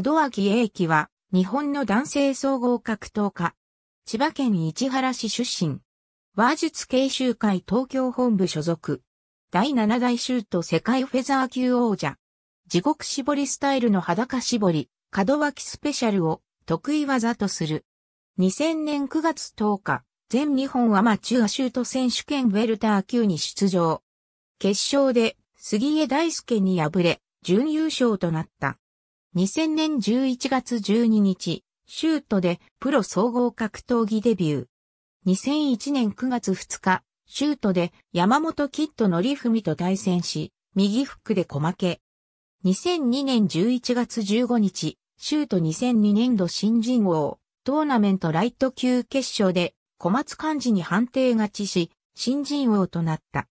門脇英樹は、日本の男性総合格闘家。千葉県市原市出身。和術研修会東京本部所属。第七代シュート世界フェザー級王者。地獄絞りスタイルの裸絞り、門脇スペシャルを得意技とする。2000年9月10日、全日本アマチュアシュート選手権ウェルター級に出場。決勝で杉江大輔に敗れ、準優勝となった。2000年11月12日、シュートでプロ総合格闘技デビュー。2001年9月2日、シュートで山本キッドのりふみと対戦し、右フックで小負け。2002年11月15日、シュート2002年度新人王、トーナメントライト級決勝で小松漢字に判定勝ちし、新人王となった。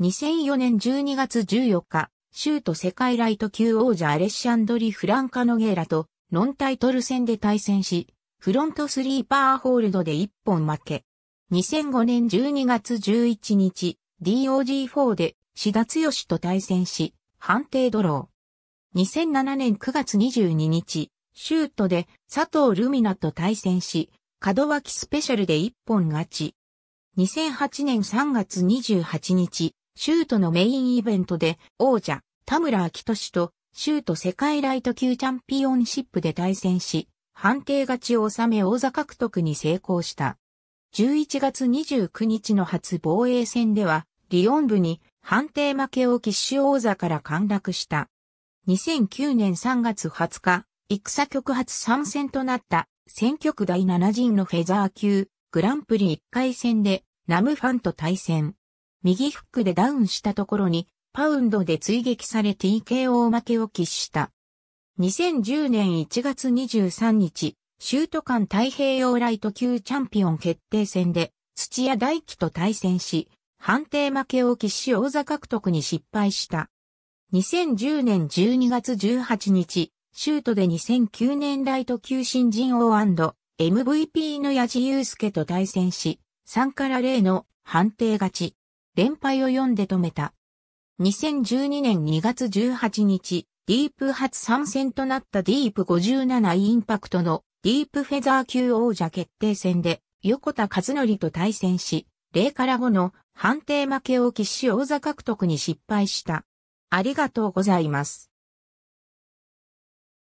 2004年12月14日、シュート世界ライト級王者アレッシャンドリ・フランカノゲーラとノンタイトル戦で対戦し、フロントスリーパーホールドで1本負け。2005年12月11日、DOG4 で志田シと対戦し、判定ドロー。2007年9月22日、シュートで佐藤ルミナと対戦し、門脇スペシャルで一本勝ち。2008年3月28日、シュートのメインイベントで王者田村明俊と、州都世界ライト級チャンピオンシップで対戦し、判定勝ちを収め王座獲得に成功した。11月29日の初防衛戦では、リオン部に判定負けを喫手王座から陥落した。2009年3月20日、戦局初参戦となった選挙区第7陣のフェザー級グランプリ1回戦でナムファンと対戦。右フックでダウンしたところにパウンドで追撃され TKO 負けを喫した。2010年1月23日、シュート間太平洋ライト級チャンピオン決定戦で、土屋大輝と対戦し、判定負けを喫し王座獲得に失敗した。2010年12月18日、シュートで2009年ライト級新人王 &MVP の矢地祐介と対戦し、3から0の判定勝ち。連敗を読んで止めた。2012年2月18日、ディープ初参戦となったディープ57インパクトのディープフェザー級王者決定戦で横田和則と対戦し、0から5の判定負けを喫し王座獲得に失敗した。ありがとうございます。